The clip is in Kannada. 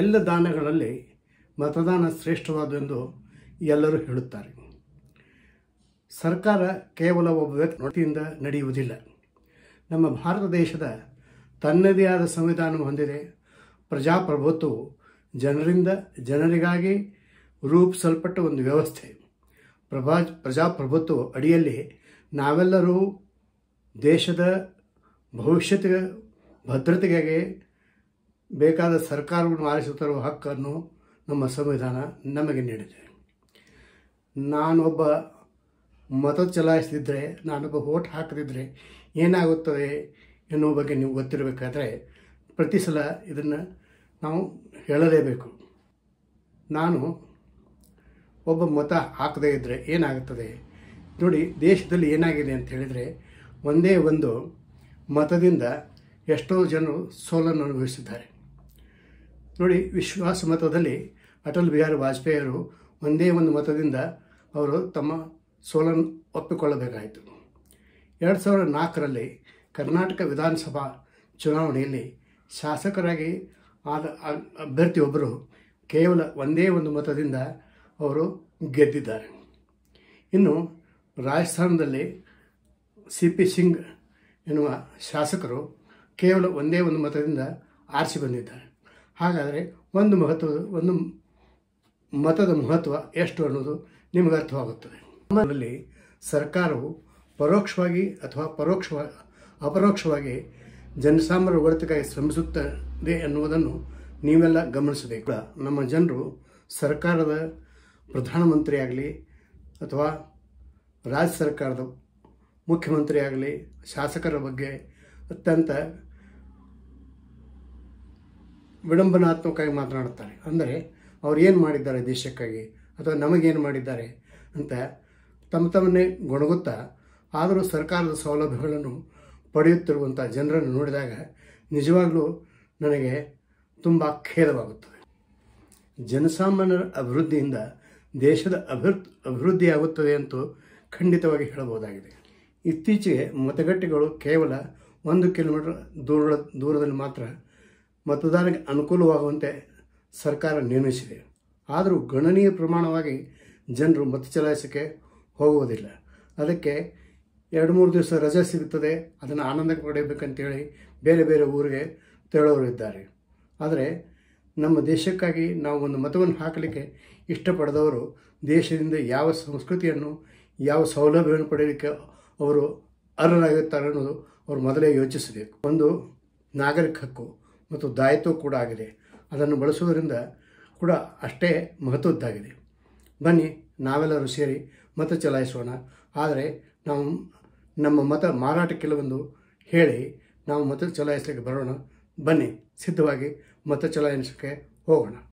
ಎಲ್ಲ ದಾನಗಳಲ್ಲಿ ಮತದಾನ ಶ್ರೇಷ್ಠವಾದೆಂದು ಎಲ್ಲರೂ ಹೇಳುತ್ತಾರೆ ಸರ್ಕಾರ ಕೇವಲ ಒಬ್ಬ ವ್ಯಕ್ತಿಯಿಂದ ನಡೆಯುವುದಿಲ್ಲ ನಮ್ಮ ಭಾರತ ದೇಶದ ತನ್ನದೇ ಆದ ಸಂವಿಧಾನ ಹೊಂದಿದೆ ಪ್ರಜಾಪ್ರಭುತ್ವವು ಜನರಿಂದ ಜನರಿಗಾಗಿ ರೂಪಿಸಲ್ಪಟ್ಟ ಒಂದು ವ್ಯವಸ್ಥೆ ಪ್ರಭಾ ಪ್ರಜಾಪ್ರಭುತ್ವ ಅಡಿಯಲ್ಲಿ ನಾವೆಲ್ಲರೂ ದೇಶದ ಭವಿಷ್ಯದ ಭದ್ರತೆಗಾಗಿ ಬೇಕಾದ ಸರ್ಕಾರವನ್ನು ಆರಿಸಿ ತರುವ ಹಕ್ಕನ್ನು ನಮ್ಮ ಸಂವಿಧಾನ ನಮಗೆ ನೀಡಿದೆ ನಾನೊಬ್ಬ ಮತ ಚಲಾಯಿಸದಿದ್ದರೆ ನಾನೊಬ್ಬ ಓಟ್ ಹಾಕದಿದ್ದರೆ ಏನಾಗುತ್ತದೆ ಎನ್ನುವ ಬಗ್ಗೆ ನೀವು ಗೊತ್ತಿರಬೇಕಾದ್ರೆ ಪ್ರತಿ ಸಲ ಇದನ್ನು ನಾವು ಹೇಳಲೇಬೇಕು ನಾನು ಒಬ್ಬ ಮತ ಹಾಕದೇ ಇದ್ದರೆ ಏನಾಗುತ್ತದೆ ನೋಡಿ ದೇಶದಲ್ಲಿ ಏನಾಗಿದೆ ಅಂತ ಹೇಳಿದರೆ ಒಂದೇ ಒಂದು ಮತದಿಂದ ಎಷ್ಟೋ ಜನರು ಸೋಲನ್ನು ಅನುಭವಿಸಿದ್ದಾರೆ ನೋಡಿ ವಿಶ್ವಾಸ ಮತದಲ್ಲಿ ಅಟಲ್ ಬಿಹಾರಿ ವಾಜಪೇಯಿಯವರು ಒಂದೇ ಒಂದು ಮತದಿಂದ ಅವರು ತಮ್ಮ ಸೋಲನ್ನು ಒಪ್ಪಿಕೊಳ್ಳಬೇಕಾಯಿತು ಎರಡು ಸಾವಿರದ ನಾಲ್ಕರಲ್ಲಿ ಕರ್ನಾಟಕ ವಿಧಾನಸಭಾ ಚುನಾವಣೆಯಲ್ಲಿ ಶಾಸಕರಾಗಿ ಆದ ಅಭ್ಯರ್ಥಿಯೊಬ್ಬರು ಕೇವಲ ಒಂದೇ ಒಂದು ಮತದಿಂದ ಅವರು ಗೆದ್ದಿದ್ದಾರೆ ಇನ್ನು ರಾಜಸ್ಥಾನದಲ್ಲಿ ಸಿ ಪಿ ಸಿಂಗ್ ಎನ್ನುವ ಶಾಸಕರು ಕೇವಲ ಒಂದೇ ಒಂದು ಮತದಿಂದ ಆರಿಸಿ ಬಂದಿದ್ದಾರೆ ಹಾಗಾದರೆ ಒಂದು ಮಹತ್ವದ ಒಂದು ಮತದ ಮಹತ್ವ ಎಷ್ಟು ಅನ್ನೋದು ನಿಮಗೆ ಅರ್ಥವಾಗುತ್ತದೆ ನಮ್ಮಲ್ಲಿ ಸರ್ಕಾರವು ಪರೋಕ್ಷವಾಗಿ ಅಥವಾ ಪರೋಕ್ಷ ಅಪರೋಕ್ಷವಾಗಿ ಜನಸಾಮಾನ್ಯರ ಒಡೆತಕ್ಕಾಗಿ ಶ್ರಮಿಸುತ್ತದೆ ಎನ್ನುವುದನ್ನು ನೀವೆಲ್ಲ ಗಮನಿಸಬೇಕು ನಮ್ಮ ಜನರು ಸರ್ಕಾರದ ಪ್ರಧಾನಮಂತ್ರಿ ಆಗಲಿ ಅಥವಾ ರಾಜ್ಯ ಸರ್ಕಾರದ ಮುಖ್ಯಮಂತ್ರಿ ಆಗಲಿ ಶಾಸಕರ ಬಗ್ಗೆ ಅತ್ಯಂತ ವಿಡಂಬನಾತ್ಮಕವಾಗಿ ಮಾತನಾಡುತ್ತಾರೆ ಅಂದರೆ ಅವ್ರು ಏನು ಮಾಡಿದ್ದಾರೆ ದೇಶಕ್ಕಾಗಿ ಅಥವಾ ನಮಗೇನು ಮಾಡಿದ್ದಾರೆ ಅಂತ ತಮ್ಮ ತಮ್ಮನ್ನೇ ಗೊಣಗುತ್ತಾ ಆದರೂ ಸರ್ಕಾರದ ಸೌಲಭ್ಯಗಳನ್ನು ಪಡೆಯುತ್ತಿರುವಂಥ ಜನರನ್ನು ನೋಡಿದಾಗ ನಿಜವಾಗಲೂ ನನಗೆ ತುಂಬ ಖೇದವಾಗುತ್ತದೆ ಜನಸಾಮಾನ್ಯರ ಅಭಿವೃದ್ಧಿಯಿಂದ ದೇಶದ ಅಭಿವೃದ್ಧಿ ಅಭಿವೃದ್ಧಿಯಾಗುತ್ತದೆ ಅಂತೂ ಖಂಡಿತವಾಗಿ ಹೇಳಬಹುದಾಗಿದೆ ಇತ್ತೀಚೆಗೆ ಮತಗಟ್ಟೆಗಳು ಕೇವಲ ಒಂದು ಕಿಲೋಮೀಟರ್ ದೂರ ದೂರದಲ್ಲಿ ಮಾತ್ರ ಮತದಾರರಿಗೆ ಅನುಕೂಲವಾಗುವಂತೆ ಸರ್ಕಾರ ನಿರ್ಮಿಸಿದೆ ಆದರೂ ಗಣನೀಯ ಪ್ರಮಾಣವಾಗಿ ಜನರು ಮತ ಚಲಾಯಿಸೋಕ್ಕೆ ಹೋಗುವುದಿಲ್ಲ ಅದಕ್ಕೆ ಎರಡು ಮೂರು ದಿವಸ ರಜೆ ಸಿಗುತ್ತದೆ ಅದನ್ನು ಆನಂದ ಪಡೆಯಬೇಕಂತೇಳಿ ಬೇರೆ ಬೇರೆ ಊರಿಗೆ ತೆರಳೋರು ಇದ್ದಾರೆ ಆದರೆ ನಮ್ಮ ದೇಶಕ್ಕಾಗಿ ನಾವು ಒಂದು ಮತವನ್ನು ಹಾಕಲಿಕ್ಕೆ ಇಷ್ಟಪಡದವರು ದೇಶದಿಂದ ಯಾವ ಸಂಸ್ಕೃತಿಯನ್ನು ಯಾವ ಸೌಲಭ್ಯವನ್ನು ಪಡೆಯಲಿಕ್ಕೆ ಅವರು ಅರ್ಹರಾಗಿರ್ತಾರೆ ಅನ್ನೋದು ಅವರು ಮೊದಲೇ ಯೋಚಿಸಬೇಕು ಒಂದು ನಾಗರಿಕ ಹಕ್ಕು ಮತ್ತು ದಾಯಿತ್ವ ಕೂಡ ಆಗಿದೆ ಅದನ್ನು ಬಳಸುವುದರಿಂದ ಕೂಡ ಅಷ್ಟೇ ಮಹತ್ವದ್ದಾಗಿದೆ ಬನ್ನಿ ನಾವೆಲ್ಲರೂ ಸೇರಿ ಮತ ಚಲಾಯಿಸೋಣ ಆದರೆ ನಾವು ನಮ್ಮ ಮತ ಮಾರಾಟ ಕೆಲವೊಂದು ಹೇಳಿ ನಾವು ಮತ ಚಲಾಯಿಸಲಿಕ್ಕೆ ಬರೋಣ ಬನ್ನಿ ಸಿದ್ಧವಾಗಿ ಮತ ಚಲಾಯಿಸೋಕ್ಕೆ ಹೋಗೋಣ